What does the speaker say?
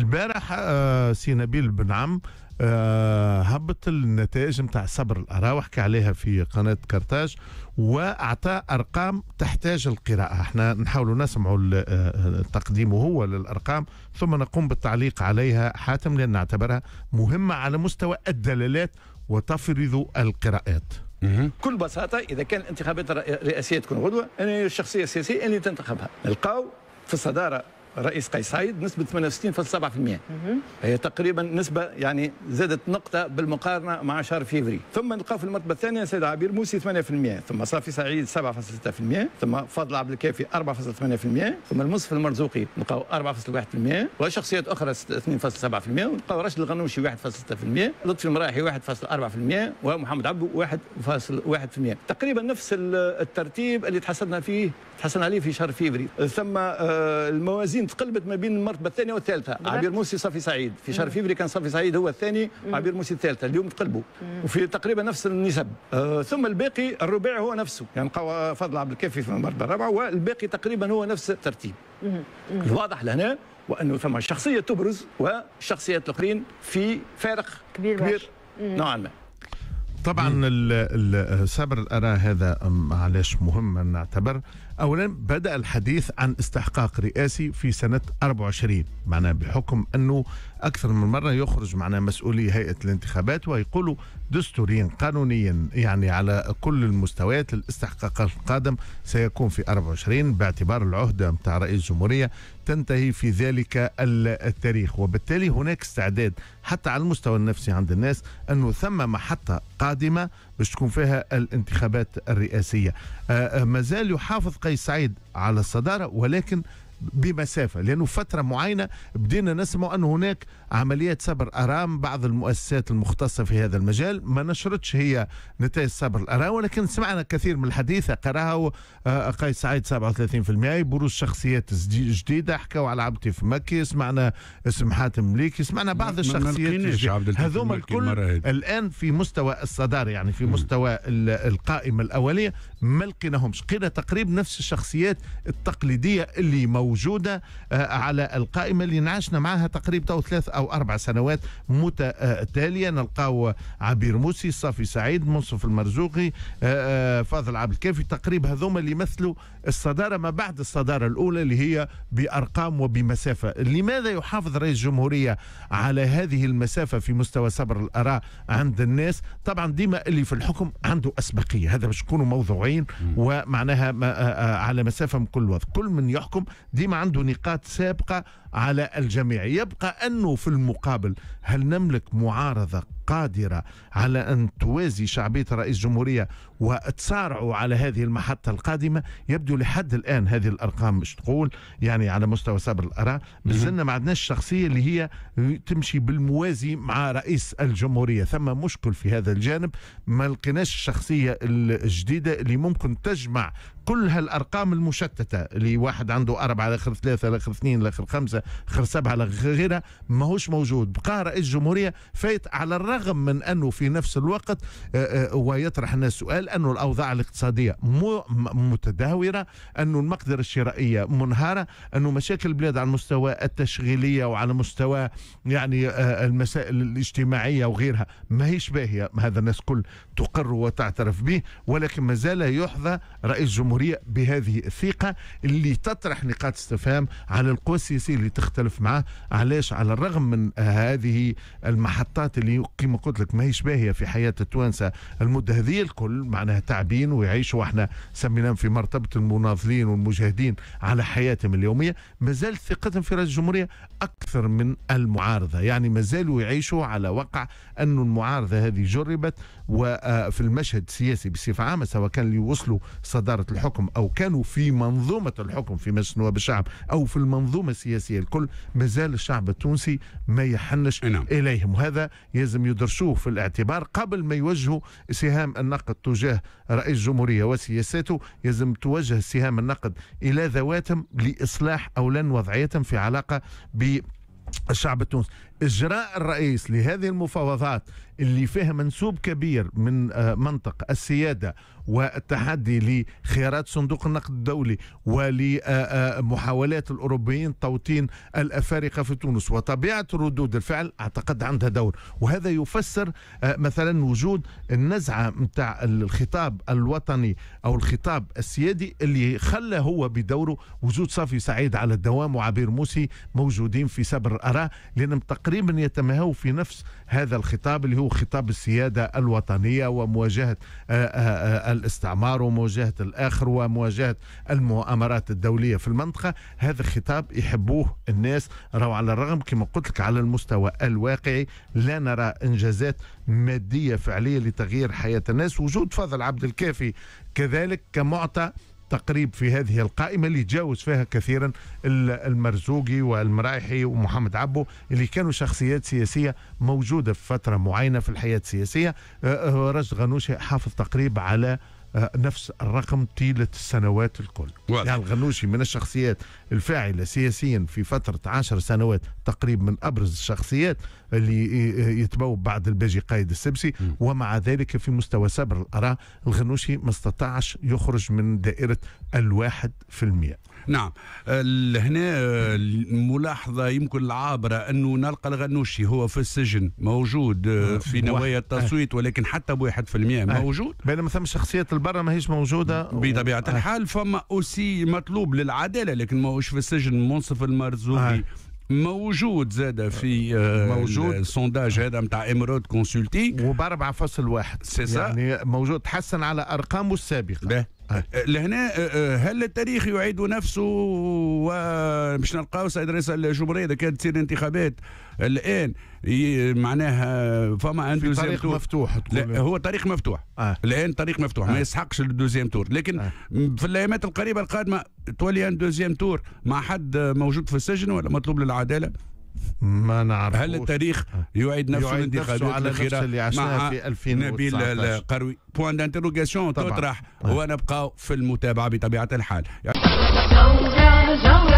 البارح آه، سي نبيل بن عم آه، هبط النتائج نتاع صبر الاراوح حكى عليها في قناه كرتاج واعطى ارقام تحتاج القراءه احنا نحاولوا نسمعوا آه، تقديمه هو للارقام ثم نقوم بالتعليق عليها حاتم لان نعتبرها مهمه على مستوى الدلالات وتفرض القراءات بكل بساطه اذا كان الانتخابات الرئاسيه تكون غدوه انا الشخصيه السياسيه اللي تنتخبها نلقاو في الصداره رئيس قيصايد نسبة 68.7% هي تقريبا نسبة يعني زادت نقطة بالمقارنة مع شهر فيفري ثم نلقاو في المرتبة الثانية سيد عبير موسي 8% ثم صافي سعيد 7.6% ثم فضل عبد الكافي 4.8% ثم المصف المرزوقي نلقاو 4.1% وشخصيات أخرى 2.7% ونلقاو رشد الغنوشي 1.6% لطفي المراحي 1.4% ومحمد عبدو 1.1% تقريبا نفس الترتيب اللي تحصلنا فيه تحصلنا عليه في شهر فيفري ثم آه، الموازين البلدين تقلبت ما بين المرتبه الثانيه والثالثه عبير موسي صافي سعيد في شهر فيفري كان صافي سعيد هو الثاني عبير موسي الثالثه اليوم تقلبوا وفي تقريبا نفس النسب آه ثم الباقي الرباع هو نفسه يعني قوى فضل عبد الكافي في المرتبه الرابعه والباقي تقريبا هو نفس الترتيب الواضح لهنا وانه ثم شخصيه تبرز وشخصيات الاخرين في فارق كبير, كبير نوعا ما طبعا السبر ارى هذا علاش مهم نعتبر اولا بدا الحديث عن استحقاق رئاسي في سنه 24 معناه بحكم انه اكثر من مره يخرج معنا مسؤولي هيئه الانتخابات ويقولوا دستوريا قانونيا يعني على كل المستويات الاستحقاق القادم سيكون في 24 باعتبار العهده نتاع رئيس الجمهوريه تنتهي في ذلك التاريخ وبالتالي هناك استعداد حتى على المستوى النفسي عند الناس أنه ثم محطة قادمة باش تكون فيها الانتخابات الرئاسية آه، آه، مازال يحافظ قيس سعيد على الصدارة ولكن بمسافه لانه فتره معينه بدينا نسمع ان هناك عمليات صبر ارام بعض المؤسسات المختصه في هذا المجال ما نشرتش هي نتائج صبر الارام ولكن سمعنا كثير من الحديث قراها آه، آه، قيس سعيد 37% بروز شخصيات جديده حكوا على عبد في مكي سمعنا اسم حاتم مليكي سمعنا بعض الشخصيات هذوما الكل الان في مستوى الصداره يعني في مستوى القائمه الاوليه ما لقيناهمش لقينا تقريبا نفس الشخصيات التقليديه اللي مو موجودة آه، على القائمة اللي نعشنا معها تقريبا ثلاث أو أربع سنوات متتالية نلقاو عبير موسي صافي سعيد منصف المرزوقي آه، آه، فاضل عبد الكافي تقريبا هذوما اللي يمثلوا الصدارة ما بعد الصدارة الأولى اللي هي بأرقام وبمسافة لماذا يحافظ رئيس الجمهورية على هذه المسافة في مستوى صبر الآراء عند الناس طبعا ديما اللي في الحكم عنده أسبقية هذا باش يكونوا موضوعين ومعناها على مسافة من كل وضع كل من يحكم دي ديما عنده نقاط سابقه على الجميع يبقى أنه في المقابل هل نملك معارضة قادرة على أن توازي شعبية رئيس جمهورية وتسارع على هذه المحطة القادمة يبدو لحد الآن هذه الأرقام مش تقول يعني على مستوى سابر الآراء بزلنا ما عندناش الشخصية اللي هي تمشي بالموازي مع رئيس الجمهورية ثم مشكل في هذا الجانب ما لقيناش الشخصية الجديدة اللي ممكن تجمع كل هالارقام المشتته اللي واحد عنده اربعه لاخر ثلاثه لاخر اثنين لاخر خمسه خرسب على غيرها ماهوش موجود بقى رئيس الجمهورية فايت على الرغم من أنه في نفس الوقت آه، آه، ويطرح الناس سؤال أنه الأوضاع الاقتصادية متدهورة أنه المقدرة الشرائية منهارة أنه مشاكل البلاد على المستوى التشغيلية وعلى مستوى يعني آه، المسائل الاجتماعية وغيرها ماهيش باهية هذا الناس كل تقر وتعترف به ولكن مازال يحظى رئيس الجمهورية بهذه الثقة اللي تطرح نقاط استفهام على القوى السياسية اللي اللي تختلف معاه علاش على الرغم من آه، هذه المحطات اللي كما قلت لك ماهيش باهيه في حياه التوانسه المده هذه الكل معناها تعبين ويعيشوا احنا سميناهم في مرتبه المناضلين والمجاهدين على حياتهم اليوميه ما زالت ثقتهم في رئيس الجمهوريه اكثر من المعارضه يعني ما زالوا يعيشوا على وقع أن المعارضه هذه جربت وفي آه، المشهد السياسي بصفه عامه سواء كان اللي وصلوا صداره الحكم او كانوا في منظومه الحكم في مجلس نواب الشعب او في المنظومه السياسيه الكل مازال الشعب التونسي ما يحنش نعم. إليهم وهذا يلزم يدرسوه في الاعتبار قبل ما يوجهوا سهام النقد تجاه رئيس الجمهورية وسياساته يلزم توجه سهام النقد إلى ذواتهم لإصلاح أولا وضعيتهم في علاقة ب الشعب التونسي إجراء الرئيس لهذه المفاوضات اللي فيها منسوب كبير من آه، منطق السيادة والتحدي لخيارات صندوق النقد الدولي ولمحاولات آه، آه، الأوروبيين توطين الأفارقة في تونس وطبيعة ردود الفعل أعتقد عندها دور وهذا يفسر مثلا وجود النزعة متاع الخطاب الوطني أو الخطاب السيادي اللي خلى هو بدوره وجود صافي سعيد على الدوام وعبير موسي موجودين في سبر الأراء لنمتقل تقريبا يتمهوا في نفس هذا الخطاب اللي هو خطاب السيادة الوطنية ومواجهة آه، آه، آه، الاستعمار ومواجهة الآخر ومواجهة المؤامرات الدولية في المنطقة هذا الخطاب يحبوه الناس راهو على الرغم كما قلت لك على المستوى الواقعي لا نرى إنجازات مادية فعلية لتغيير حياة الناس وجود فضل عبد الكافي كذلك كمعطى تقريب في هذه القائمة اللي جاوز فيها كثيرا المرزوقي والمرايحي ومحمد عبو اللي كانوا شخصيات سياسية موجودة في فترة معينة في الحياة السياسية أه، أه، رشد غنوشي حافظ تقريب على آه، نفس الرقم طيلة السنوات الكل واضح. يعني الغنوشي من الشخصيات الفاعلة سياسيا في فترة عشر سنوات تقريبا من أبرز الشخصيات اللي يتبوب بعد الباجي قايد السبسي م. ومع ذلك في مستوى سبر الآراء الغنوشي ما استطاعش يخرج من دائرة الواحد في المئة نعم هنا ملاحظة يمكن العابرة أنه نلقى الغنوشي هو في السجن موجود آه، في نوايا التصويت ولكن حتى بواحد في المئة موجود بينما ثم شخصيات برا ماهيش موجوده بطبيعه و... الحال فما اوسي مطلوب للعداله لكن ماهوش في السجن منصف المرزوقي آه. موجود زاد في آه، موجود السونداج هذا نتاع امرود كونسلتي وب 4.1 سي يعني موجود تحسن على ارقامه السابقه آه، لهنا آه، آه، هل التاريخ يعيد نفسه ومش نلقاو سيد رئيس الجمهوريه اذا كانت تصير انتخابات الان معناها فما ان دوزيام طريق تور. مفتوح لا هو طريق مفتوح آه. الان طريق مفتوح آه. ما يسحقش الدوزيام تور لكن آه. في الايامات القريبه القادمه تولي ان دوزيام تور مع حد موجود في السجن ولا مطلوب للعداله ما نعرف هل التاريخ يعيد نفسه يعيد نفسه على الاخيره اللي عشناها في 2019 نبيل القروي بوان دانتروغاسيون تطرح ونبقى في المتابعه بطبيعه الحال يعني